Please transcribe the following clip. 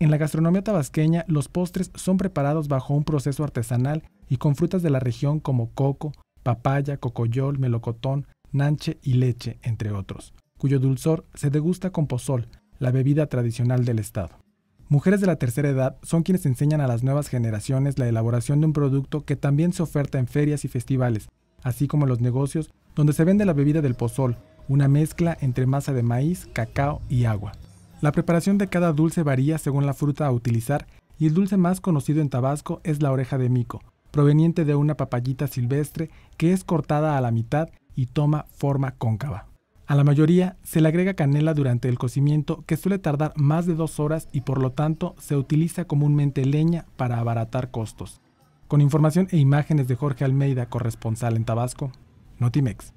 En la gastronomía tabasqueña, los postres son preparados bajo un proceso artesanal y con frutas de la región como coco, papaya, cocoyol, melocotón, nanche y leche, entre otros, cuyo dulzor se degusta con pozol, la bebida tradicional del estado. Mujeres de la tercera edad son quienes enseñan a las nuevas generaciones la elaboración de un producto que también se oferta en ferias y festivales, así como en los negocios donde se vende la bebida del pozol, una mezcla entre masa de maíz, cacao y agua. La preparación de cada dulce varía según la fruta a utilizar y el dulce más conocido en Tabasco es la oreja de mico, proveniente de una papayita silvestre que es cortada a la mitad y toma forma cóncava. A la mayoría se le agrega canela durante el cocimiento que suele tardar más de dos horas y por lo tanto se utiliza comúnmente leña para abaratar costos. Con información e imágenes de Jorge Almeida, corresponsal en Tabasco, Notimex.